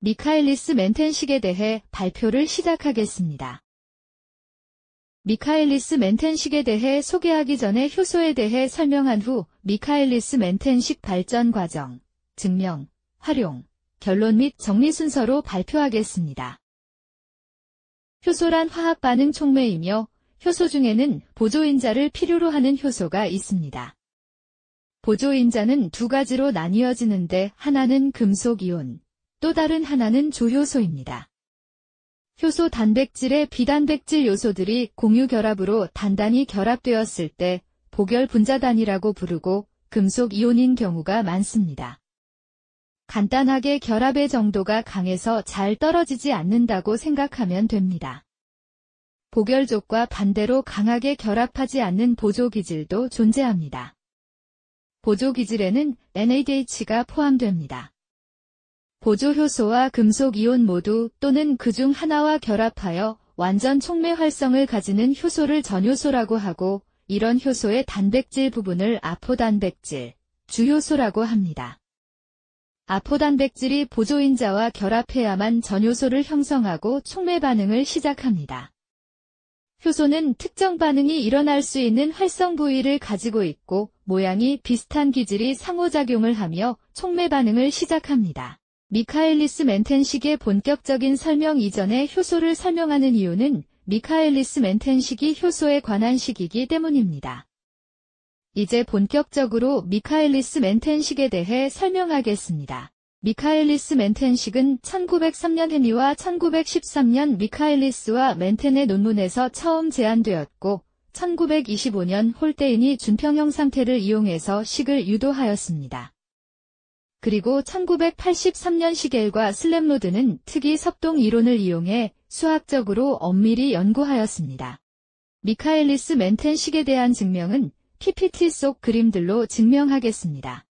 미카엘리스 멘텐식에 대해 발표를 시작하겠습니다. 미카엘리스 멘텐식에 대해 소개하기 전에 효소에 대해 설명한 후 미카엘리스 멘텐식 발전 과정, 증명, 활용, 결론 및 정리 순서로 발표하겠습니다. 효소란 화학 반응 촉매이며 효소 중에는 보조인자를 필요로 하는 효소가 있습니다. 보조인자는 두 가지로 나뉘어지는데 하나는 금속이온, 또 다른 하나는 조효소입니다. 효소 단백질의 비단백질 요소들이 공유 결합으로 단단히 결합되었을 때 복열 분자단이라고 부르고 금속 이온인 경우가 많습니다. 간단하게 결합의 정도가 강해서 잘 떨어지지 않는다고 생각하면 됩니다. 복열족과 반대로 강하게 결합하지 않는 보조기질도 존재합니다. 보조기질에는 NADH가 포함됩니다. 보조효소와 금속이온 모두 또는 그 중 하나와 결합하여 완전 촉매 활성을 가지는 효소를 전효소라고 하고 이런 효소의 단백질 부분을 아포단백질, 주효소라고 합니다. 아포단백질이 보조인자와 결합해야만 전효소를 형성하고 촉매 반응을 시작합니다. 효소는 특정 반응이 일어날 수 있는 활성 부위를 가지고 있고 모양이 비슷한 기질이 상호작용을 하며 촉매 반응을 시작합니다. 미카엘리스 멘텐식의 본격적인 설명 이전에 효소를 설명하는 이유는 미카엘리스 멘텐식이 효소에 관한 식이기 때문입니다. 이제 본격적으로 미카엘리스 멘텐식에 대해 설명하겠습니다. 미카엘리스 멘텐식은 1903년 헨리와 1913년 미카엘리스와 멘텐의 논문에서 처음 제안되었고 1925년 홀대인이 준평형 상태를 이용해서 식을 유도하였습니다. 그리고 1983년 시겔과 슬램로드는 특이 섭동 이론을 이용해 수학적으로 엄밀히 연구하였습니다. 미카엘리스 멘텐식에 대한 증명은 PPT 속 그림들로 증명하겠습니다.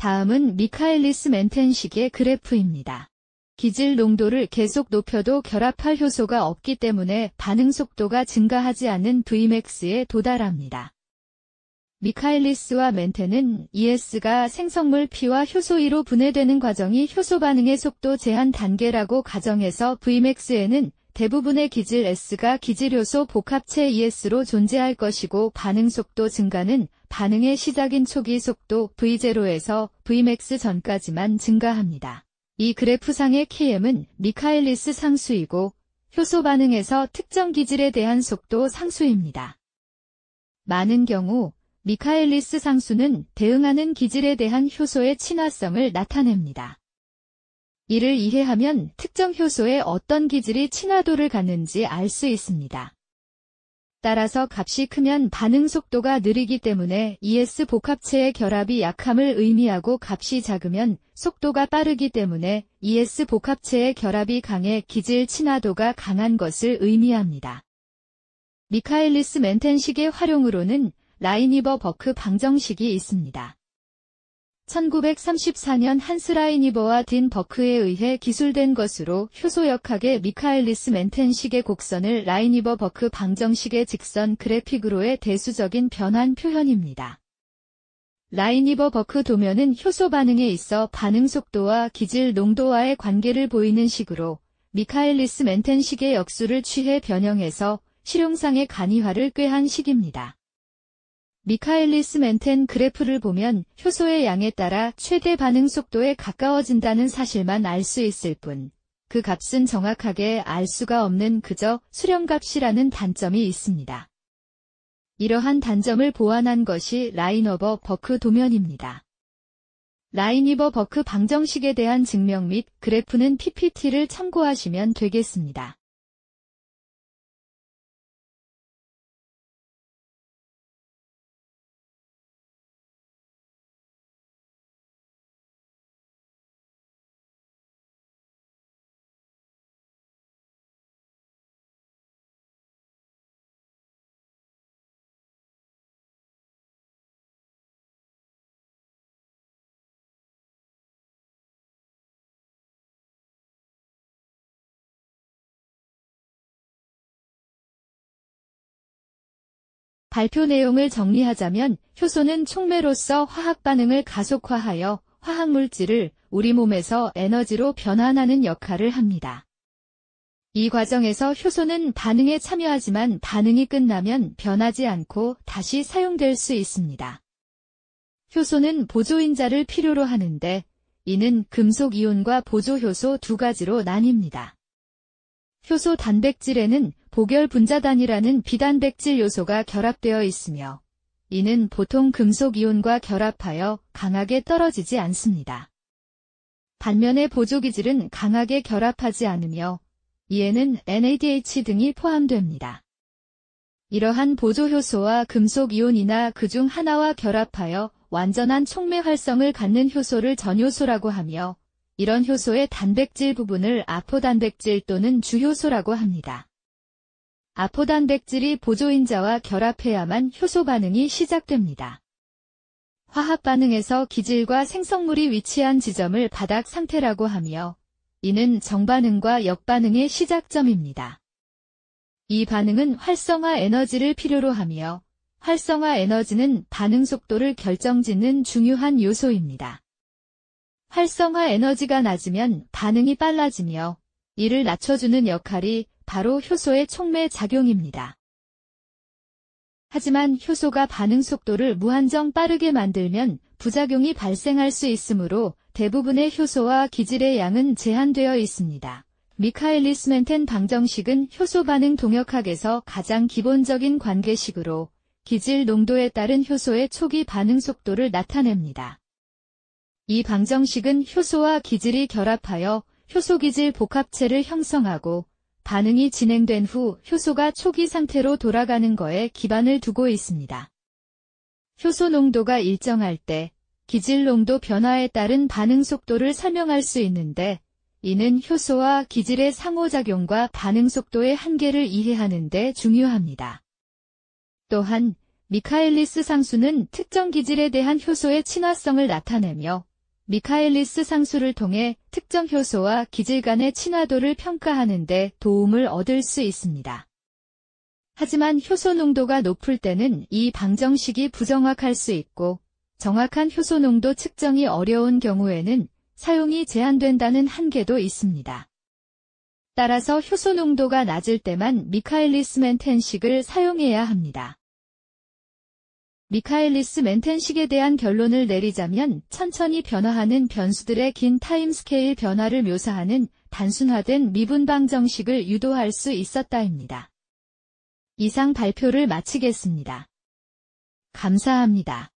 다음은 미카엘리스 멘텐식의 그래프입니다. 기질 농도를 계속 높여도 결합할 효소가 없기 때문에 반응 속도가 증가하지 않은 Vmax에 도달합니다. 미카엘리스와 멘테는 ES가 생성물 P와 효소 E로 분해되는 과정이 효소 반응의 속도 제한 단계라고 가정해서 Vmax에는 대부분의 기질 S가 기질 효소 복합체 ES로 존재할 것이고 반응 속도 증가는 반응의 시작인 초기 속도 V0에서 Vmax 전까지만 증가합니다. 이 그래프상의 KM은 미카엘리스 상수이고 효소 반응에서 특정 기질에 대한 속도 상수입니다. 많은 경우 미카엘리스 상수는 대응하는 기질에 대한 효소의 친화성을 나타냅니다. 이를 이해하면 특정 효소에 어떤 기질이 친화도를 갖는지 알 수 있습니다. 따라서 값이 크면 반응 속도가 느리기 때문에 ES 복합체의 결합이 약함을 의미하고 값이 작으면 속도가 빠르기 때문에 ES 복합체의 결합이 강해 기질 친화도가 강한 것을 의미합니다. 미카엘리스 멘텐식의 활용으로는 라이니버 버크 방정식이 있습니다. 1934년 한스 라이니버와 딘 버크에 의해 기술된 것으로 효소역학의 미카엘리스 멘텐식의 곡선을 라이니버 버크 방정식의 직선 그래픽으로의 대수적인 변환 표현입니다. 라이니버 버크 도면은 효소 반응에 있어 반응 속도와 기질 농도와의 관계를 보이는 식으로 미카엘리스 멘텐식의 역수를 취해 변형해서 실용상의 간이화를 꾀한 식입니다. 미카엘리스 멘텐 그래프를 보면 효소의 양에 따라 최대 반응 속도에 가까워진다는 사실만 알 수 있을 뿐, 그 값은 정확하게 알 수가 없는 그저 수렴값이라는 단점이 있습니다. 이러한 단점을 보완한 것이 라인어버 버크 도면입니다. 라인이버 버크 방정식에 대한 증명 및 그래프는 PPT를 참고하시면 되겠습니다. 발표 내용을 정리하자면 효소는 촉매로서 화학 반응을 가속화하여 화학물질을 우리 몸에서 에너지로 변환하는 역할을 합니다. 이 과정에서 효소는 반응에 참여하지만 반응이 끝나면 변하지 않고 다시 사용될 수 있습니다. 효소는 보조인자를 필요로 하는데 이는 금속 이온과 보조효소 두 가지로 나뉩니다. 효소 단백질에는 복열 분자단이라는 비단백질 요소가 결합되어 있으며 이는 보통 금속 이온과 결합하여 강하게 떨어지지 않습니다. 반면에 보조기질은 강하게 결합하지 않으며 이에는 NADH 등이 포함됩니다. 이러한 보조효소와 금속이온이나 그 중 하나와 결합하여 완전한 촉매 활성을 갖는 효소를 전효소라고 하며 이런 효소의 단백질 부분을 아포단백질 또는 주효소라고 합니다. 아포단백질이 보조인자와 결합해야만 효소 반응이 시작됩니다. 화합 반응에서 기질과 생성물이 위치한 지점을 바닥 상태라고 하며 이는 정반응과 역반응의 시작점입니다. 이 반응은 활성화 에너지를 필요로 하며 활성화 에너지는 반응 속도를 결정짓는 중요한 요소입니다. 활성화 에너지가 낮으면 반응이 빨라지며 이를 낮춰주는 역할이 바로 효소의 촉매 작용입니다. 하지만 효소가 반응 속도를 무한정 빠르게 만들면 부작용이 발생할 수 있으므로 대부분의 효소와 기질의 양은 제한되어 있습니다. 미카엘리스 멘텐 방정식은 효소 반응 동역학에서 가장 기본적인 관계식으로 기질 농도에 따른 효소의 초기 반응 속도를 나타냅니다. 이 방정식은 효소와 기질이 결합하여 효소기질 복합체를 형성하고 반응이 진행된 후 효소가 초기 상태로 돌아가는 거에 기반을 두고 있습니다. 효소 농도가 일정할 때 기질 농도 변화에 따른 반응 속도를 설명할 수 있는데 이는 효소와 기질의 상호작용과 반응 속도의 한계를 이해하는 데 중요합니다. 또한 미카엘리스 상수는 특정 기질에 대한 효소의 친화성을 나타내며 미카엘리스 상수를 통해 특정 효소와 기질 간의 친화도를 평가하는 데 도움을 얻을 수 있습니다. 하지만 효소 농도가 높을 때는 이 방정식이 부정확할 수 있고 정확한 효소 농도 측정이 어려운 경우에는 사용이 제한된다는 한계도 있습니다. 따라서 효소 농도가 낮을 때만 미카엘리스 맨텐식을 사용해야 합니다. 미카엘리스 멘텐식에 대한 결론을 내리자면 천천히 변화하는 변수들의 긴 타임스케일 변화를 묘사하는 단순화된 미분방 정식을 유도할 수 있었다입니다. 이상 발표를 마치겠습니다. 감사합니다.